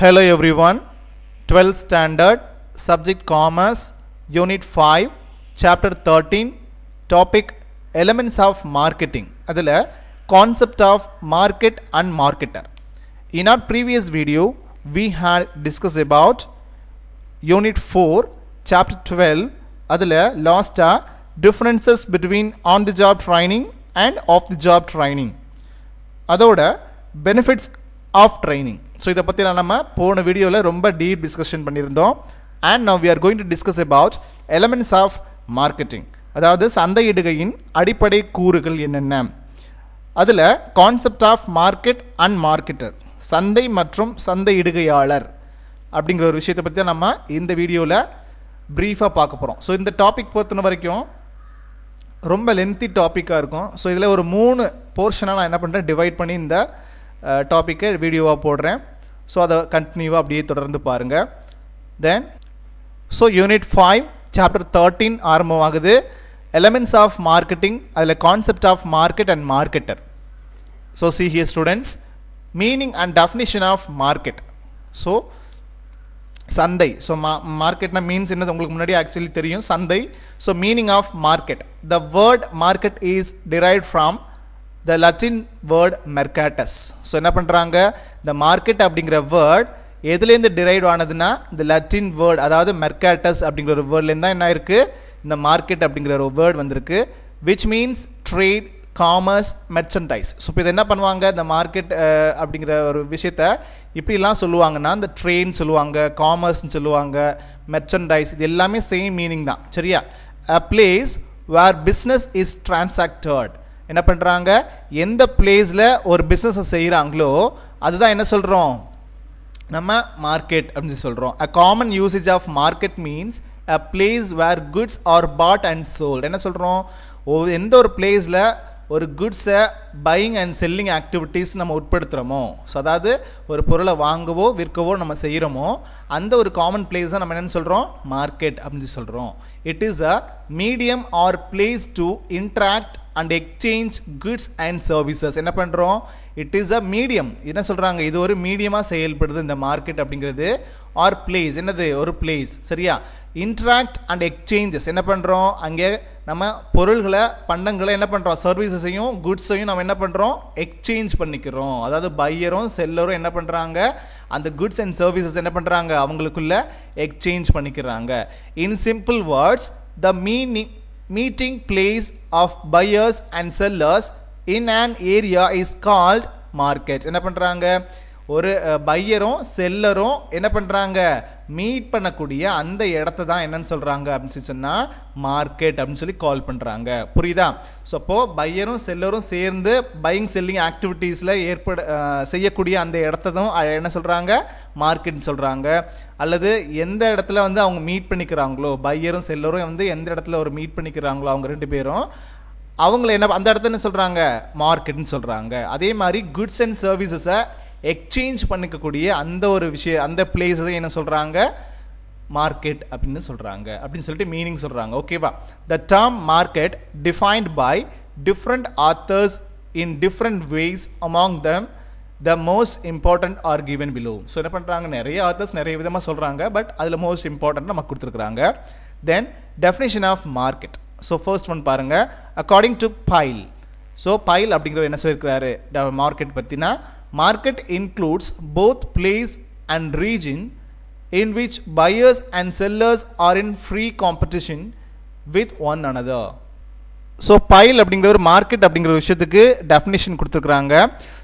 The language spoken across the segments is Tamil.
Hello everyone, 12th standard, subject commerce, unit 5, chapter 13, topic elements of marketing. அதில் concept of market and marketer. In our previous video, we had discussed about unit 4, chapter 12, அதில் last uh, differences between on the job training and off the job training. அதோட benefits of training. ஸோ இதை பற்றிலாம் நம்ம போன வீடியோவில் ரொம்ப டீப் டிஸ்கஷன் பண்ணியிருந்தோம் and now we are going to discuss about elements of marketing அதாவது சந்தையிடுகையின் அடிப்படை கூறுகள் என்னென்ன அதில் concept of market and marketer சந்தை மற்றும் சந்தையிடுகையாளர் அப்படிங்கிற ஒரு விஷயத்தை பற்றி தான் நம்ம இந்த வீடியோவில் ப்ரீஃபாக பார்க்க போகிறோம் ஸோ இந்த டாபிக் பொறுத்தன வரைக்கும் ரொம்ப லென்த்தி டாப்பிக்காக இருக்கும் ஸோ இதில் ஒரு மூணு போர்ஷனாக நான் என்ன பண்ணுறேன் டிவைட் பண்ணி இந்த டாப்பிக்கை வீடியோவாக போடுறேன் ஸோ அதை கண்டினியூவாக அப்படியே தொடர்ந்து பாருங்கள் then so unit five chapter thirteen ஆரம்பமாகுது எலமெண்ட்ஸ் ஆஃப் மார்க்கெட்டிங் அதில் concept of market and marketer so see here students meaning and definition of market so சந்தை ஸோ மா மார்க்கெட்னா மீன்ஸ் என்னது உங்களுக்கு முன்னாடி ஆக்சுவலி தெரியும் சந்தை so meaning of market the word market is derived from the Latin word mercatus so என்ன பண்ணுறாங்க இந்த மார்க்கெட் அப்படிங்கிற வேர்ட் எதுலேருந்து டிரைவ் ஆனதுன்னா இந்த லட்டின் வேர்ட் அதாவது மெர்காட்டஸ் அப்படிங்கிற ஒரு வேர்ட்லேருந்து தான் என்ன இருக்குது இந்த மார்க்கெட் அப்படிங்கிற ஒரு வேர்ட் வந்திருக்கு which means trade commerce merchandise so இப்போ இது என்ன பண்ணுவாங்க இந்த மார்க்கெட் அப்படிங்கிற ஒரு விஷயத்த இப்படிலாம் சொல்லுவாங்கன்னா இந்த ட்ரெயின் சொல்லுவாங்க காமர்ஸ்ன்னு சொல்லுவாங்க மெர்ச்சன்டைஸ் இது எல்லாமே சேம் மீனிங் தான் சரியா a place where business is transacted என்ன பண்ணுறாங்க எந்த பிளேஸில் ஒரு பிஸ்னஸை செய்கிறாங்களோ அதுதான் என்ன சொல்கிறோம் நம்ம மார்க்கெட் அப்படின்னு சொல்கிறோம் a common usage of market means a place where goods are bought and sold என்ன சொல்கிறோம் ஒவ்வொரு எந்த ஒரு பிளேஸில் ஒரு குட்ஸை பையிங் அண்ட் செல்லிங் ஆக்டிவிட்டீஸ் நம்ம உட்படுத்துகிறோமோ ஸோ அதாவது ஒரு பொருளை வாங்கவோ விற்கவோ நம்ம செய்கிறோமோ அந்த ஒரு காமன் பிளேஸ் தான் நம்ம என்னென்னு சொல்கிறோம் மார்க்கெட் அப்படின்னு சொல்கிறோம் it is a medium or place to interact and exchange goods and services என்ன பண்ணுறோம் இட் இஸ் அ மீடியம் என்ன சொல்கிறாங்க இது ஒரு மீடியமாக செயல்படுது இந்த மார்க்கெட் அப்படிங்கிறது ஆர் பிளேஸ் என்னது ஒரு பிளேஸ் சரியா இன்ட்ராக்ட் அண்ட் எக்ஸ்சேஞ்சஸ் என்ன பண்ணுறோம் அங்கே நம்ம பொருள்களை பண்டங்களை என்ன பண்ணுறோம் சர்வீசஸையும் குட்ஸையும் நம்ம என்ன பண்ணுறோம் எக்ஸ்சேஞ்ச் பண்ணிக்கிறோம் அதாவது பையரும் செல்லரும் என்ன பண்ணுறாங்க அந்த குட்ஸ் அண்ட் சர்வீசஸ் என்ன பண்ணுறாங்க அவங்களுக்குள்ள எக்ஸ்சேஞ்ச் பண்ணிக்கிறாங்க in simple words the meaning meeting place of buyers and sellers in and area is called market என்ன பண்ணுறாங்க ஒரு பையரும் செல்லரும் என்ன பண்ணுறாங்க மீட் பண்ணக்கூடிய அந்த இடத்த தான் என்னன்னு சொல்கிறாங்க அப்படின்னு சொல்லி சொன்னால் மார்க்கெட் அப்படின்னு சொல்லி கால் பண்ணுறாங்க புரியுதா ஸோ அப்போது பையரும் செல்லரும் சேர்ந்து பையிங் செல்லிங் ஆக்டிவிட்டீஸில் ஏற்பட செய்யக்கூடிய அந்த இடத்ததும் என்ன சொல்கிறாங்க மார்க்கெட்னு சொல்கிறாங்க அல்லது எந்த இடத்துல வந்து அவங்க மீட் பண்ணிக்கிறாங்களோ பையரும் செல்லரும் வந்து எந்த இடத்துல ஒரு மீட் பண்ணிக்கிறாங்களோ அவங்க ரெண்டு பேரும் அவங்கள என்ன அந்த இடத்துல என்ன சொல்கிறாங்க மார்க்கெட்னு சொல்கிறாங்க அதே மாதிரி குட்ஸ் அண்ட் சர்வீசஸை எக்ஸ்சேஞ்ச் பண்ணிக்கக்கூடிய அந்த ஒரு விஷயம் அந்த பிளேஸ் தான் என்ன சொல்கிறாங்க மார்க்கெட் அப்படின்னு சொல்கிறாங்க அப்படின்னு சொல்லிட்டு மீனிங் சொல்கிறாங்க ஓகேவா the term market defined by different authors in different ways among them the most important are given below so என்ன பண்ணுறாங்க நிறைய ஆத்தர்ஸ் நிறைய விதமாக சொல்கிறாங்க பட் அதில் மோஸ்ட் இம்பார்ட்டண்ட் நமக்கு கொடுத்துருக்குறாங்க then definition of market so first one பாருங்கள் according to Pyle so Pyle அப்படிங்கிற என்ன சொல்லியிருக்கிறாரு மார்க்கெட் பற்றினா Market includes both place and region in which buyers and sellers are in free competition with one another. So Pyle அப்படிங்கிற ஒரு மார்க்கெட் அப்படிங்கிற விஷயத்துக்கு டெஃபினேஷன் கொடுத்துருக்குறாங்க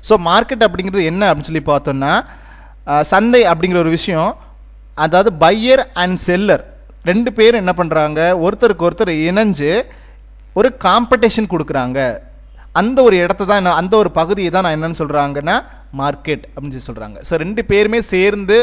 ஸோ மார்க்கெட் அப்படிங்கிறது என்ன அப்படின்னு சொல்லி பார்த்தோன்னா சந்தை அப்படிங்கிற ஒரு விஷயம் அதாவது பையர் அண்ட் செல்லர் ரெண்டு பேரும் என்ன பண்ணுறாங்க ஒருத்தருக்கு ஒருத்தர் இணைஞ்சு ஒரு காம்படிஷன் கொடுக்குறாங்க அந்த ஒரு இடத்த தான் என்ன அந்த ஒரு பகுதியை தான் நான் என்னென்னு சொல்கிறாங்கன்னா மார்க்கெட் அப்படின்னு சொல்லி சொல்கிறாங்க ஸோ ரெண்டு பேருமே சேர்ந்து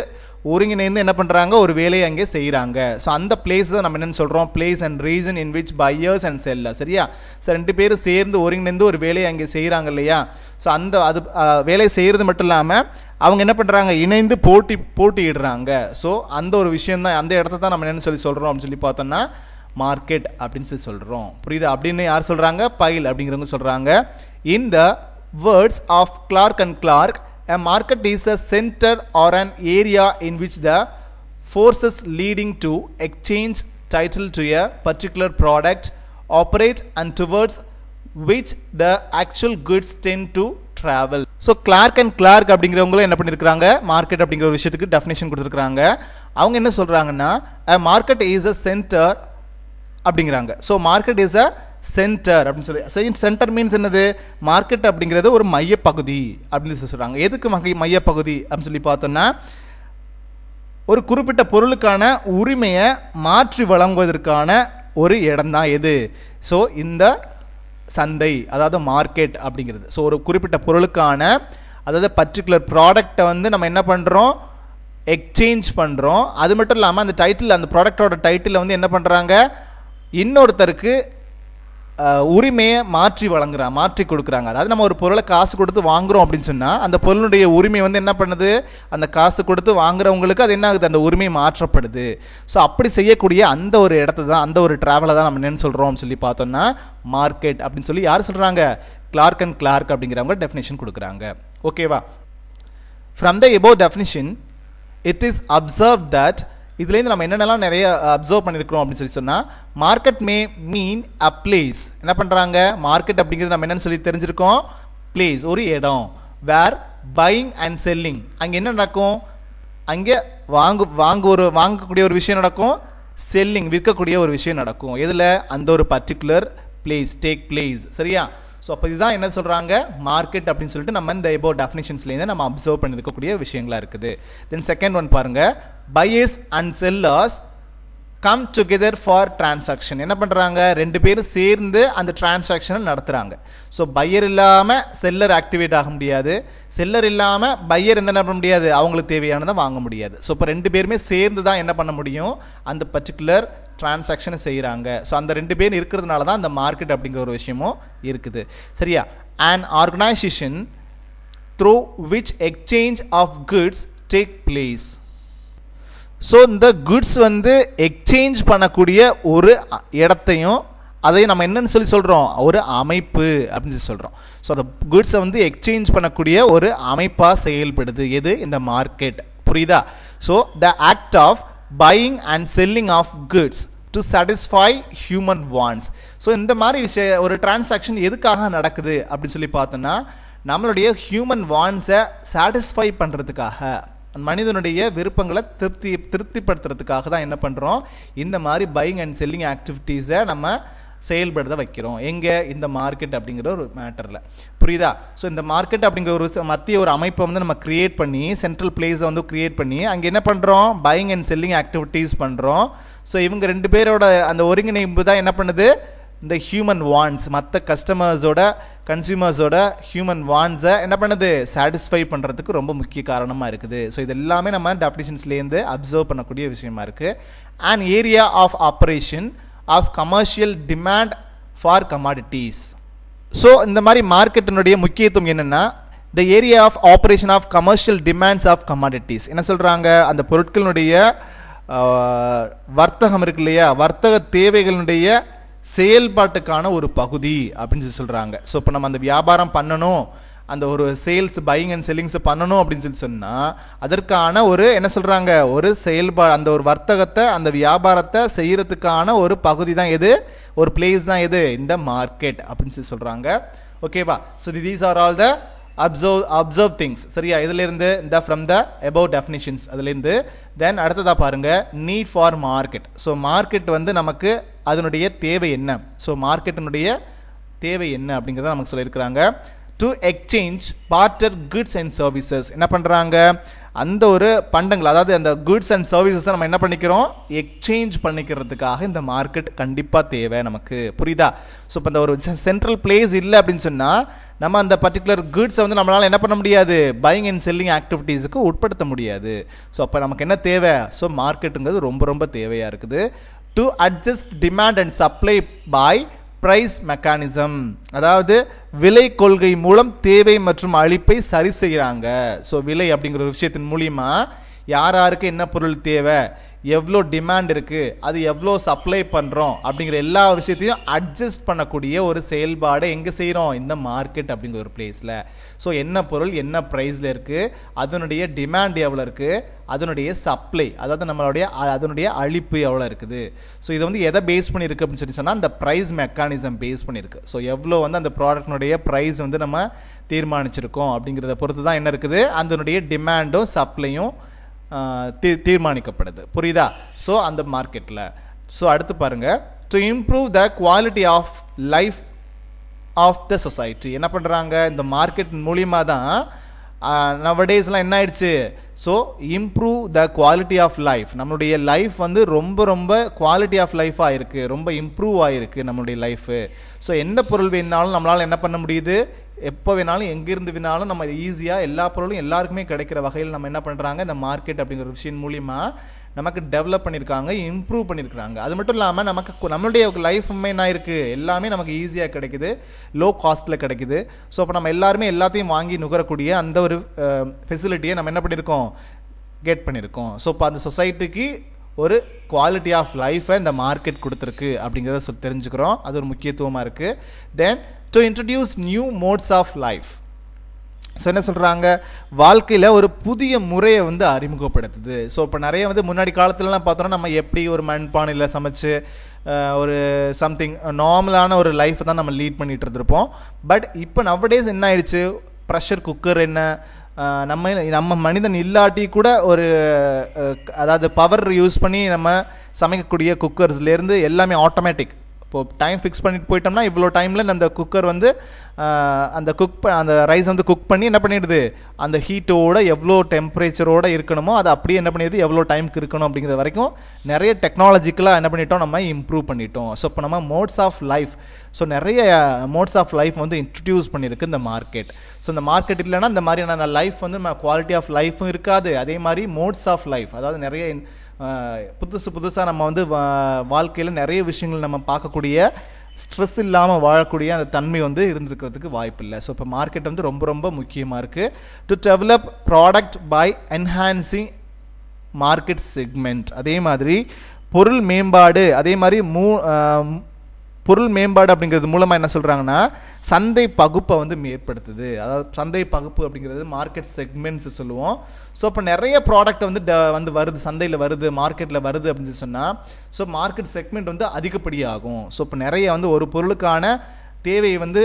ஒருங்கிணைந்து என்ன பண்ணுறாங்க ஒரு வேலையை அங்கே செய்கிறாங்க ஸோ அந்த பிளேஸ் தான் நம்ம என்னென்னு சொல்கிறோம் place and reason in which buyers and seller சரியா ஸோ ரெண்டு பேரும் சேர்ந்து ஒருங்கிணைந்து ஒரு வேலையை அங்கே செய்கிறாங்க இல்லையா ஸோ அந்த அது வேலையை செய்கிறது மட்டும் இல்லாமல் அவங்க என்ன பண்ணுறாங்க இணைந்து போட்டி போட்டியிடுறாங்க ஸோ அந்த ஒரு விஷயம் தான் அந்த இடத்த தான் நம்ம என்னென்னு சொல்லி சொல்கிறோம் அப்படின்னு சொல்லி பார்த்தோன்னா மார்க்கெட் அப்படின்னு சொல்லி சொல்கிறோம் புரியுது அப்படின்னு யார் சொல்கிறாங்க பைல் அப்படிங்கிறவங்க சொல்கிறாங்க in the words of Clark and Clark a market is a centre or an area in which the forces leading to exchange title to a particular product operate and towards which the actual goods tend to travel so Clark and Clark அப்படிங்கிறவங்களும் என்ன பண்ணியிருக்கிறாங்க மார்க்கெட் அப்படிங்கிற விஷயத்துக்கு டெஃபினேஷன் கொடுத்துருக்காங்க அவங்க என்ன சொல்கிறாங்கன்னா a market is a centre அப்படிங்கிறாங்க so market is a centre அப்படின்னு சொல்லி சென்டர் மீன்ஸ் என்னது மார்க்கெட் அப்படிங்கிறது ஒரு மையப்பகுதி அப்படின்னு சொல்லி சொல்கிறாங்க எதுக்கு மகை மையப்பகுதி அப்படின்னு சொல்லி பார்த்தோன்னா ஒரு குறிப்பிட்ட பொருளுக்கான உரிமையை மாற்றி வழங்குவதற்கான ஒரு இடம் தான் எது ஸோ இந்த சந்தை அதாவது மார்க்கெட் அப்படிங்கிறது ஸோ ஒரு குறிப்பிட்ட பொருளுக்கான அதாவது பர்டிகுலர் ப்ராடக்டை வந்து நம்ம என்ன பண்ணுறோம் எக்ஸ்சேஞ்ச் பண்ணுறோம் அது மட்டும் இல்லாமல் அந்த டைட்டில் அந்த ப்ராடக்டோட டைட்டிலில் வந்து என்ன பண்ணுறாங்க இன்னொருத்தருக்கு உரிமையை மாற்றி வழங்குறா மாற்றி கொடுக்குறாங்க அதாவது நம்ம ஒரு பொருளை காசு கொடுத்து வாங்குகிறோம் அப்படின்னு சொன்னால் அந்த பொருளுடைய உரிமை வந்து என்ன பண்ணுது அந்த காசு கொடுத்து வாங்குறவங்களுக்கு அது என்ன ஆகுது அந்த உரிமை மாற்றப்படுது ஸோ அப்படி செய்யக்கூடிய அந்த ஒரு இடத்த தான் அந்த ஒரு ட்ராவலை தான் நம்ம என்ன சொல்கிறோம் சொல்லி பார்த்தோம்னா மார்க்கெட் அப்படின்னு சொல்லி யார் சொல்கிறாங்க கிளார்க் அண்ட் கிளார்க் அப்படிங்கிறவங்க டெஃபினேஷன் கொடுக்குறாங்க ஓகேவா from the above definition it is observe that இதுலேருந்து நம்ம என்னென்னலாம் நிறைய அப்சர்வ் பண்ணியிருக்கிறோம் அப்படின்னு சொல்லி சொன்னால் market May mean a place என்ன பண்ணுறாங்க மார்க்கெட் அப்படிங்கிறது நம்ம என்னென்னு சொல்லி தெரிஞ்சிருக்கோம் பிளேஸ் ஒரு இடம் வேர் பையிங் அண்ட் செல்லிங் அங்கே என்ன நடக்கும் அங்கே வாங்கு வாங்க ஒரு வாங்கக்கூடிய ஒரு விஷயம் நடக்கும் செல்லிங் விற்கக்கூடிய ஒரு விஷயம் நடக்கும் எதில் அந்த ஒரு பர்டிகுலர் பிளேஸ் டேக் பிளேஸ் சரியா ஸோ அப்போ இதுதான் என்ன சொல்கிறாங்க மார்க்கெட் அப்படின்னு சொல்லிட்டு நம்ம இந்த எபோ டெஃபினேஷன்ஸ்லேருந்து நம்ம அப்சர்வ் பண்ணியிருக்கக்கூடிய விஷயங்களாக இருக்குது தென் செகண்ட் ஒன் பாருங்கள் buyers and sellers come together for transaction என்ன பண்ணுறாங்க ரெண்டு பேரும் சேர்ந்து அந்த டிரான்சாக்ஷனை நடத்துகிறாங்க ஸோ பையர் இல்லாமல் செல்லர் ஆக்டிவேட் ஆக முடியாது செல்லர் இல்லாமல் பையர் என்ன பண்ண முடியாது அவங்களுக்கு தேவையானதை வாங்க முடியாது ஸோ இப்போ ரெண்டு பேருமே சேர்ந்து தான் என்ன பண்ண முடியும் அந்த பர்டிகுலர் டிரான்சாக்ஷனை செய்கிறாங்க ஸோ அந்த ரெண்டு பேர் இருக்கிறதுனால தான் அந்த மார்க்கெட் அப்படிங்கிற ஒரு விஷயமும் இருக்குது சரியா and organisation through which exchange of goods take place so இந்த குட்ஸ் வந்து எக்ஸ்சேஞ்ச் பண்ணக்கூடிய ஒரு இடத்தையும் அதை நம்ம என்னன்னு சொல்லி சொல்கிறோம் ஒரு அமைப்பு அப்படின்னு சொல்லி சொல்கிறோம் ஸோ அந்த குட்ஸை வந்து எக்ஸ்சேஞ்ச் பண்ணக்கூடிய ஒரு அமைப்பாக செயல்படுது எது இந்த மார்க்கெட் புரியுதா so the act of buying and selling of goods to satisfy human wants so இந்த மாதிரி விஷய ஒரு டிரான்சாக்ஷன் எதுக்காக நடக்குது அப்படின்னு சொல்லி பார்த்தோன்னா நம்மளுடைய ஹியூமன் வான்ஸை சாட்டிஸ்ஃபை பண்ணுறதுக்காக அந்த மனிதனுடைய விருப்பங்களை திருப்தி திருப்திப்படுத்துறதுக்காக தான் என்ன பண்ணுறோம் இந்த மாதிரி பையிங் அண்ட் செல்லிங் ஆக்டிவிட்டீஸை நம்ம செயல்படுத்த வைக்கிறோம் எங்கே இந்த மார்க்கெட் அப்படிங்கிற ஒரு மேட்டரில் புரியுதா ஸோ இந்த மார்க்கெட் அப்படிங்கிற ஒரு மத்திய ஒரு அமைப்பை வந்து நம்ம க்ரியேட் பண்ணி சென்ட்ரல் பிளேஸை வந்து க்ரியேட் பண்ணி அங்கே என்ன பண்ணுறோம் பையிங் அண்ட் செல்லிங் ஆக்டிவிட்டீஸ் பண்ணுறோம் ஸோ இவங்க ரெண்டு பேரோட அந்த ஒருங்கிணைப்பு தான் என்ன பண்ணுது இந்த ஹியூமன் வாண்ட்ஸ் மற்ற கஸ்டமர்ஸோட கன்சியூமர்ஸோட ஹியூமன் வான்ஸை என்ன பண்ணுது சாட்டிஸ்ஃபை பண்ணுறதுக்கு ரொம்ப முக்கிய காரணமாக இருக்குது ஸோ இது எல்லாமே நம்ம டெஃபினிஷன்ஸ்லேருந்து அப்சர்வ் பண்ணக்கூடிய விஷயமா இருக்குது and area of operation of commercial demand for commodities so இந்த மாதிரி மார்க்கெட்டினுடைய முக்கியத்துவம் என்னென்னா the area of operation of commercial demands of commodities என்ன சொல்கிறாங்க அந்த பொருட்களினுடைய வர்த்தகம் இருக்கு இல்லையா வர்த்தக தேவைகளுடைய செயல்பாட்டுக்கான ஒரு பகுதி அப்படின்னு சொல்லி சொல்கிறாங்க ஸோ இப்போ நம்ம அந்த வியாபாரம் பண்ணணும் அந்த ஒரு சேல்ஸ் பையிங் அண்ட் செல்லிங்ஸை பண்ணணும் அப்படின்னு சொல்லி சொன்னால் அதற்கான ஒரு என்ன சொல்கிறாங்க ஒரு செயல்பா அந்த ஒரு வர்த்தகத்தை அந்த வியாபாரத்தை செய்கிறதுக்கான ஒரு பகுதி தான் எது ஒரு பிளேஸ் தான் எது இந்த மார்க்கெட் அப்படின்னு சொல்லி சொல்கிறாங்க ஓகேவா so these are all the observe observe things சரியா இதுலேருந்து the from the about definitions அதுலேருந்து தென் அடுத்ததாக பாருங்கள் need for market so market வந்து நமக்கு அதனுடைய தேவை என்ன ஸோ மார்க்கெட்டினுடைய தேவை என்ன அப்படிங்கிறத நமக்கு சொல்லியிருக்கிறாங்க to exchange barter goods and services என்ன பண்ணுறாங்க அந்த ஒரு பண்டங்கள் அதாவது அந்த குட்ஸ் அண்ட் சர்வீசஸை நம்ம என்ன பண்ணிக்கிறோம் எக்ஸ்சேஞ்ச் பண்ணிக்கிறதுக்காக இந்த மார்க்கெட் கண்டிப்பாக தேவை நமக்கு புரியுதா ஸோ இப்போ அந்த ஒரு சென்ட்ரல் பிளேஸ் இல்லை அப்படின்னு சொன்னால் நம்ம அந்த பர்டிகுலர் குட்ஸை வந்து நம்மளால் என்ன பண்ண முடியாது பையிங் அண்ட் செல்லிங் ஆக்டிவிட்டீஸுக்கு உட்படுத்த முடியாது ஸோ அப்போ நமக்கு என்ன தேவை ஸோ மார்க்கெட்டுங்கிறது ரொம்ப ரொம்ப தேவையாக இருக்குது to adjust demand and supply by price mechanism அதாவது விலை கொள்கை மூலம் தேவை மற்றும் அழிப்பை சரி செய்கிறாங்க ஸோ விலை அப்படிங்கிற ஒரு விஷயத்தின் மூலிமா யார் யாருக்கு என்ன பொருள் தேவை எவ்வளோ டிமாண்ட் இருக்குது அது எவ்வளோ சப்ளை பண்ணுறோம் அப்படிங்கிற எல்லா விஷயத்தையும் அட்ஜஸ்ட் பண்ணக்கூடிய ஒரு செயல்பாடு எங்கே செய்கிறோம் இந்த மார்க்கெட் அப்படிங்கிற ஒரு பிளேஸில் ஸோ என்ன பொருள் என்ன ப்ரைஸில் இருக்குது அதனுடைய டிமாண்ட் எவ்வளோ இருக்குது அதனுடைய சப்ளை அதாவது நம்மளுடைய அதனுடைய அழிப்பு எவ்வளோ இருக்குது ஸோ இது வந்து எதை பேஸ் பண்ணியிருக்கு அப்படின்னு சொல்லி சொன்னால் அந்த ப்ரைஸ் மெக்கானிசம் பேஸ் பண்ணியிருக்கு ஸோ எவ்வளோ வந்து அந்த ப்ராடக்ட்னுடைய ப்ரைஸ் வந்து நம்ம தீர்மானிச்சிருக்கோம் அப்படிங்கிறத பொறுத்து தான் என்ன இருக்குது அதனுடைய டிமாண்டும் சப்ளையும் தீ தீர்மானிக்கப்படுது புரியுதா ஸோ அந்த மார்க்கெட்டில் ஸோ அடுத்து பாருங்கள் to improve the quality of life of the society என்ன பண்ணுறாங்க இந்த மார்க்கெட் மூலியமாக தான் டேஸ்லாம் என்ன ஆயிடுச்சு so improve the quality of life நம்மளுடைய லைஃப் வந்து ரொம்ப ரொம்ப குவாலிட்டி ஆஃப் லைஃபாக இருக்குது ரொம்ப இம்ப்ரூவ் ஆகிருக்கு நம்மளுடைய லைஃபு ஸோ எந்த பொருள் வேணாலும் நம்மளால் என்ன பண்ண முடியுது எப்போ வேணாலும் எங்கேருந்து வேணாலும் நம்ம ஈஸியாக எல்லா பொருளும் எல்லாருக்குமே கிடைக்கிற வகையில் நம்ம என்ன பண்ணுறாங்க இந்த மார்க்கெட் அப்படிங்கிற விஷயம் மூலிமா நமக்கு டெவலப் பண்ணியிருக்காங்க இம்ப்ரூவ் பண்ணியிருக்கிறாங்க அது மட்டும் இல்லாமல் நமக்கு நம்மளுடைய லைஃப்மே என்ன இருக்குது எல்லாமே நமக்கு ஈஸியாக கிடைக்குது லோ காஸ்ட்டில் கிடைக்குது ஸோ அப்போ நம்ம எல்லாருமே எல்லாத்தையும் வாங்கி நுகரக்கூடிய அந்த ஒரு ஃபெசிலிட்டியை நம்ம என்ன பண்ணியிருக்கோம் கெட் பண்ணியிருக்கோம் ஸோ இப்போ அந்த சொசைட்டிக்கு ஒரு குவாலிட்டி ஆஃப் லைஃப்பை இந்த மார்க்கெட் கொடுத்துருக்கு அப்படிங்கிறத சொல் தெரிஞ்சுக்கிறோம் அது ஒரு முக்கியத்துவமாக இருக்குது then to introduce new modes of life so என்ன சொல்கிறாங்க வாழ்க்கையில் ஒரு புதிய முறையை வந்து அறிமுகப்படுத்துது ஸோ இப்போ நிறைய வந்து முன்னாடி காலத்துலலாம் பார்த்தோன்னா நம்ம எப்படி ஒரு மண்பானையில் சமைச்சு ஒரு சம்திங் நார்மலான ஒரு லைஃப்பை தான் நம்ம லீட் பண்ணிகிட்டு இருந்திருப்போம் பட் இப்போ டேஸ் என்ன ஆயிடுச்சு ப்ரெஷர் குக்கர் என்ன நம்ம நம்ம மனிதன் இல்லாட்டி கூட ஒரு அதாவது பவர் யூஸ் பண்ணி நம்ம சமைக்கக்கூடிய குக்கர்ஸ்லேருந்து எல்லாமே ஆட்டோமேட்டிக் இப்போது டைம் ஃபிக்ஸ் பண்ணிட்டு போயிட்டோம்னா இவ்வளோ டைமில் அந்த குக்கர் வந்து அந்த குக் அந்த ரைஸ் வந்து குக் பண்ணி என்ன பண்ணிடுது அந்த ஹீட்டோட எவ்வளோ டெம்பரேச்சரோட இருக்கணுமோ அது அப்படியே என்ன பண்ணிடுது எவ்வளோ டைமுக்கு இருக்கணும் அப்படிங்கிற வரைக்கும் நிறைய டெக்னாலஜிக்கலாக என்ன பண்ணிட்டோம் நம்ம இம்ப்ரூவ் பண்ணிட்டோம் ஸோ இப்போ நம்ம மோட்ஸ் ஆஃப் லைஃப் ஸோ நிறைய மோட்ஸ் ஆஃப் லைஃப் வந்து இன்ட்ரடியூஸ் பண்ணியிருக்கு இந்த மார்க்கெட் ஸோ இந்த மார்க்கெட் இல்லைனா இந்த மாதிரியான லைஃப் வந்து நம்ம குவாலிட்டி ஆஃப் லைஃப்பும் இருக்காது அதே மாதிரி மோட்ஸ் ஆஃப் லைஃப் அதாவது நிறைய புதுசு புதுசாக நம்ம வந்து வாழ்க்கையில் நிறைய விஷயங்கள் நம்ம பார்க்கக்கூடிய ஸ்ட்ரெஸ் இல்லாமல் வாழக்கூடிய அந்த தன்மை வந்து இருந்திருக்கிறதுக்கு வாய்ப்பு இல்லை ஸோ இப்போ மார்க்கெட் வந்து ரொம்ப ரொம்ப முக்கியமாக இருக்குது to develop product by enhancing market segment அதே மாதிரி பொருள் மேம்பாடு அதே மாதிரி மூ பொருள் மேம்பாடு அப்படிங்கிறது மூலமாக என்ன சொல்கிறாங்கன்னா சந்தை பகுப்பை வந்து ஏற்படுத்துது அதாவது சந்தை பகுப்பு அப்படிங்கிறது மார்க்கெட் செக்மெண்ட்ஸ் சொல்லுவோம் ஸோ இப்போ நிறைய ப்ராடக்ட் வந்து வந்து வருது சந்தையில் வருது மார்க்கெட்டில் வருது அப்படின்னு சொன்னால் ஸோ மார்க்கெட் செக்மெண்ட் வந்து அதிகப்படியாகும் ஸோ இப்போ நிறைய வந்து ஒரு பொருளுக்கான தேவை வந்து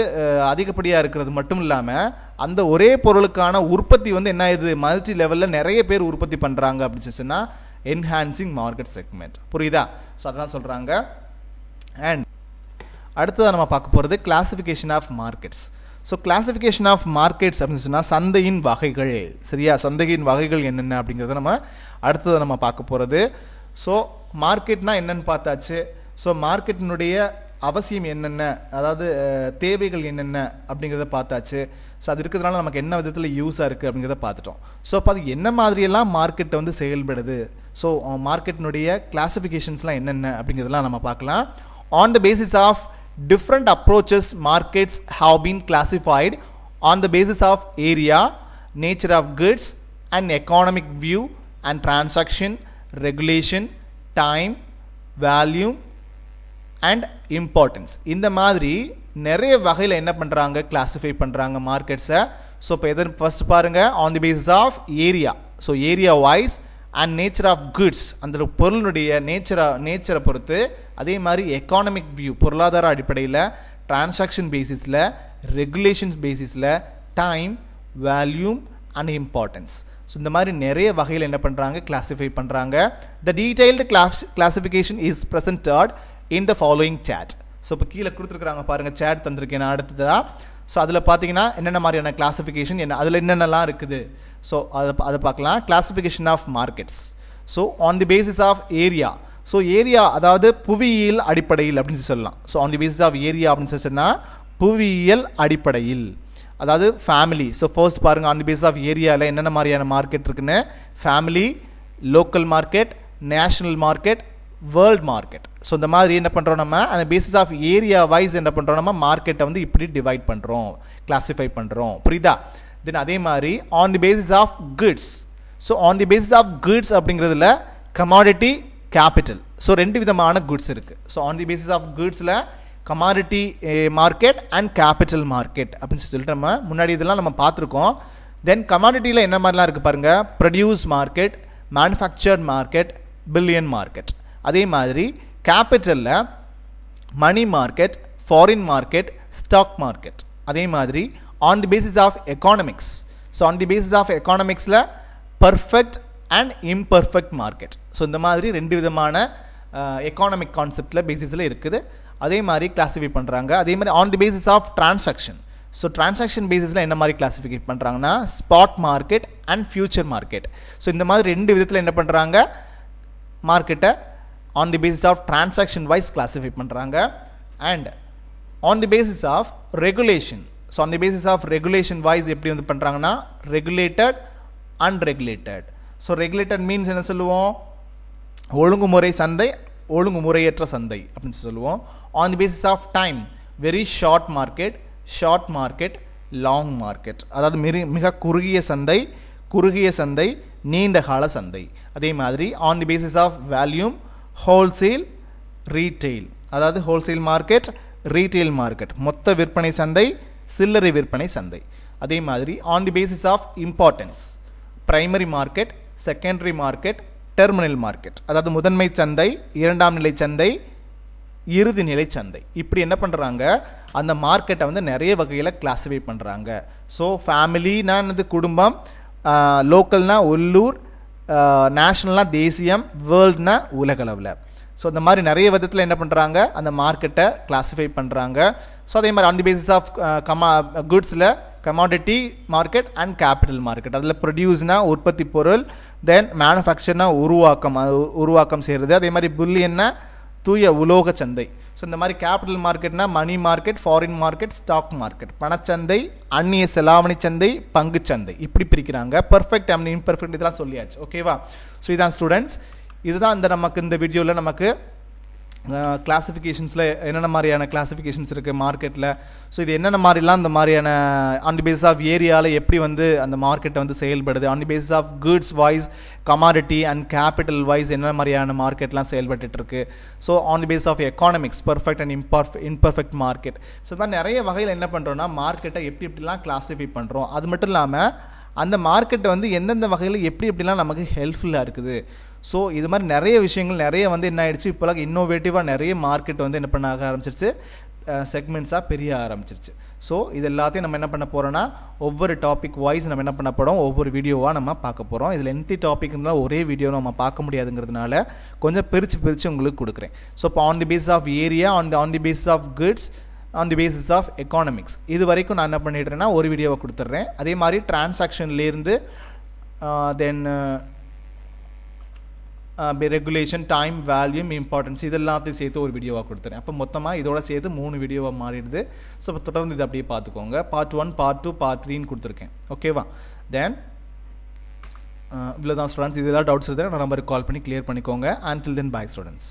அதிகப்படியாக இருக்கிறது மட்டும் இல்லாமல் அந்த ஒரே பொருளுக்கான உற்பத்தி வந்து என்ன ஆகுது மல்டி லெவலில் நிறைய பேர் உற்பத்தி பண்ணுறாங்க அப்படின்னு சொன்னால் என்ஹான்சிங் மார்க்கெட் செக்மெண்ட் புரியுதா ஸோ அதான் சொல்கிறாங்க அண்ட் அடுத்ததாக நம்ம பார்க்க போகிறது classification of markets so classification of markets அப்படின்னு சொன்னால் சந்தையின் வகைகள் சரியா சந்தையின் வகைகள் என்னென்ன அப்படிங்கிறத நம்ம அடுத்ததை நம்ம பார்க்க போகிறது ஸோ மார்க்கெட்னால் என்னென்னு பார்த்தாச்சு ஸோ மார்க்கெட்டினுடைய அவசியம் என்னென்ன அதாவது தேவைகள் என்னென்ன அப்படிங்கிறத பார்த்தாச்சு ஸோ அது இருக்கிறதுனால நமக்கு என்ன விதத்தில் யூஸாக இருக்குது அப்படிங்கிறத பார்த்துட்டோம் ஸோ அப்போ அது என்ன மாதிரியெல்லாம் மார்க்கெட்டை வந்து செயல்படுது ஸோ மார்க்கெட்டினுடைய கிளாஸிஃபிகேஷன்ஸ்லாம் என்னென்ன அப்படிங்கிறதெல்லாம் நம்ம பார்க்கலாம் on the basis of different approaches markets have been classified on the basis of area, nature of goods, and economic view and transaction, regulation, time, value and importance இந்த மாதிரி நிறைய வகையில் என்ன பண்ணுறாங்க கிளாஸிஃபை பண்ணுறாங்க மார்க்கெட்ஸை ஸோ இப்போ எதன் ஃபஸ்ட் பாருங்கள் on the basis of area so area wise and nature of goods அந்த பொருளுடைய நேச்சரை நேச்சரை பொறுத்து அதே மாதிரி எக்கானமிக் வியூ பொருளாதார அடிப்படையில் ட்ரான்சாக்ஷன் பேசிஸில் ரெகுலேஷன்ஸ் பேசிஸில் டைம் வேல்யூம் அண்ட் இம்பார்ட்டன்ஸ் ஸோ இந்த மாதிரி நிறைய வகையில் என்ன பண்ணுறாங்க கிளாஸிஃபை பண்ணுறாங்க the detailed class classification is presented in the following chart so இப்போ கீழே கொடுத்துருக்குறாங்க பாருங்கள் சேட் தந்திருக்கேன் அடுத்ததாக ஸோ அதில் பார்த்தீங்கன்னா என்னென்ன மாதிரியான கிளாஸிஃபிகேஷன் என்ன அதில் என்னென்னலாம் இருக்குது ஸோ அதை அதை பார்க்கலாம் classification of markets so on the basis of area so area அதாவது புவியியல் அடிப்படையில் அப்படின்னு சொல்லலாம் so on the basis of area அப்படின்னு சொல்லிச்சுன்னா புவியியல் அடிப்படையில் அதாவது ஃபேமிலி ஸோ ஃபர்ஸ்ட் பாருங்கள் ஆன் தி பேசிஸ் ஆஃப் ஏரியாவில் என்னென்ன மாதிரியான மார்க்கெட் இருக்குன்னு family local market national market world market so இந்த மாதிரி என்ன பண்ணுறோம் நம்ம அந்த பேசிஸ் ஆஃப் ஏரியா வைஸ் என்ன பண்ணுறோம் நம்ம மார்க்கெட்டை வந்து இப்படி டிவைட் பண்ணுறோம் கிளாஸிஃபை பண்ணுறோம் புரியுதா தென் அதே மாதிரி on the basis of goods so on the basis of goods அப்படிங்கிறதுல கமாடிட்டி கேபிட்டல் ஸோ ரெண்டு விதமான குட்ஸ் இருக்குது so on the basis of குட்ஸில் commodity market and capital market அப்படின்னு சொல்லிட்டு நம்ம முன்னாடி இதெல்லாம் நம்ம பார்த்துருக்கோம் தென் கமாடிட்டியில் என்ன மாதிரிலாம் இருக்குது பாருங்கள் produce market manufactured market bullion market அதே மாதிரி கேபிட்டலில் money market foreign market stock market அதே மாதிரி on the basis of economics so on the basis of எக்கானமிக்ஸில் perfect and imperfect market so இந்த மாதிரி ரெண்டு விதமான எக்கானமிக் கான்செப்டில் பேசிஸில் இருக்குது அதே மாதிரி கிளாஸிஃபை பண்ணுறாங்க அதே மாதிரி on the basis of transaction so transaction பேசிஸில் என்ன மாதிரி கிளாஸிஃபிகேட் பண்ணுறாங்கன்னா spot market and future market so இந்த மாதிரி ரெண்டு விதத்தில் என்ன பண்ணுறாங்க மார்க்கெட்டை on the basis of transaction wise classify பண்ணுறாங்க and on the basis of regulation so on the basis of regulation wise எப்படி வந்து பண்ணுறாங்கன்னா regulated unregulated so regulated means என்ன சொல்லுவோம் ஒழுங்குமுறை சந்தை ஒழுங்குமுறையற்ற சந்தை அப்படின்னு சொல்லுவோம் on the basis of time very short market short market long market அதாவது மிக மிக குறுகிய சந்தை குறுகிய சந்தை நீண்ட கால சந்தை அதே மாதிரி on the basis of volume wholesale retail அதாவது ஹோல்சேல் மார்க்கெட் ரீட்டெயில் மார்க்கெட் மொத்த விற்பனை சந்தை சில்லறை விற்பனை சந்தை அதே மாதிரி on the basis of importance primary market secondary market terminal market அதாவது முதன்மை சந்தை இரண்டாம் நிலை சந்தை இறுதி நிலை சந்தை இப்படி என்ன பண்ணுறாங்க அந்த மார்க்கெட்டை வந்து நிறைய வகையில் கிளாஸிஃபை பண்ணுறாங்க ஸோ ஃபேமிலினா என்னது குடும்பம் லோக்கல்னால் உள்ளூர் நேஷ்னல்னால் தேசியம் வேர்ல்டுனா உலகளவில் ஸோ இந்த மாதிரி நிறைய விதத்தில் என்ன பண்ணுறாங்க அந்த மார்க்கெட்டை கிளாஸிஃபை பண்ணுறாங்க ஸோ அதே மாதிரி ஆன் தி பேசிஸ் ஆஃப் கமா குட்ஸில் commodity market and capital market அதில் ப்ரொடியூஸ்னா உற்பத்தி பொருள் தென் மேனுஃபேக்சர்னா உருவாக்கம் உருவாக்கம் செய்கிறது அதே மாதிரி புல்லியன்னா தூய உலோக சந்தை ஸோ இந்த மாதிரி கேபிட்டல் மார்க்கெட்னா money market foreign market stock market பணச்சந்தை அந்நிய செலாவணி சந்தை பங்கு சந்தை இப்படி பிரிக்கிறாங்க பர்ஃபெக்ட் அண்ட் இம்பர்ஃபெக்ட் இதெல்லாம் சொல்லியாச்சு ஓகேவா ஸோ இதான் ஸ்டூடெண்ட்ஸ் இதுதான் இந்த நமக்கு இந்த வீடியோவில் நமக்கு கிளாஸிஃபிகேஷன்ஸில் என்னென்ன மாதிரியான கிளாஸிஃபிகேஷன்ஸ் இருக்குது மார்க்கெட்டில் ஸோ இது என்னென்ன மாதிரிலாம் அந்த மாதிரியான ஆன் தி பேசிஸ் ஆஃப் ஏரியாவில் எப்படி வந்து அந்த மார்க்கெட்டை வந்து செயல்படுது on the basis of goods wise commodity and capital wise என்னென்ன மாதிரியான மார்க்கெட்லாம் செயல்பட்டுருக்கு so on the base of economics perfect and imperfect imperfect market so இந்த மாதிரி நிறைய வகையில் என்ன பண்ணுறோன்னா மார்க்கெட்டை எப்படி எப்படிலாம் கிளாஸிஃபை பண்ணுறோம் அது மட்டும் இல்லாமல் அந்த மார்க்கெட்டை வந்து எந்தெந்த வகையில் எப்படி எப்படிலாம் நமக்கு ஹெல்ப்ஃபுல்லாக இருக்குது ஸோ இது மாதிரி நிறைய விஷயங்கள் நிறைய வந்து என்ன ஆகிடுச்சு இப்போலாம் இன்னோவேட்டிவாக நிறைய மார்க்கெட் வந்து என்ன பண்ண ஆரம்பிச்சிருச்சு செக்மெண்ட்ஸாக பெரிய ஆரம்பிச்சிருச்சு ஸோ இது எல்லாத்தையும் நம்ம என்ன பண்ண போகிறோன்னா ஒவ்வொரு டாபிக் வாய்ஸ் நம்ம என்ன பண்ண போகிறோம் ஒவ்வொரு வீடியோவாக நம்ம பார்க்க போகிறோம் இதில் எந்த டாபிக் இருந்தாலும் ஒரே வீடியோ நம்ம பார்க்க முடியாதுங்கிறதுனால கொஞ்சம் பிரித்து பிரித்து உங்களுக்கு கொடுக்குறேன் ஸோ இப்போ on the base of area on the on the base of goods on the basis of economics இது வரைக்கும் நான் என்ன பண்ணிடுறேன்னா ஒரு வீடியோவை கொடுத்துட்றேன் அதே மாதிரி டிரான்சாக்ஷன்லேருந்து then regulation time volume importance இது எல்லாத்தையும் சேர்த்து ஒரு வீடியோவாக கொடுத்துறேன் அப்போ மொத்தமாக இதோட சேர்த்து மூணு வீடியோவாக மாறிடுது ஸோ தொடர்ந்து இதை அப்படியே பார்த்துக்கோங்க part one part two part த்ரீன்னு கொடுத்துருக்கேன் ஓகேவா தென் இவ்வளோ தான் ஸ்டூடெண்ட்ஸ் இதெல்லாம் டவுட்ஸ் இருந்தால் நான் நம்பருக்கு கால் பண்ணி கிளியர் பண்ணிக்கோங்க அண்ட் தென் பாய் ஸ்டூடெண்ட்ஸ்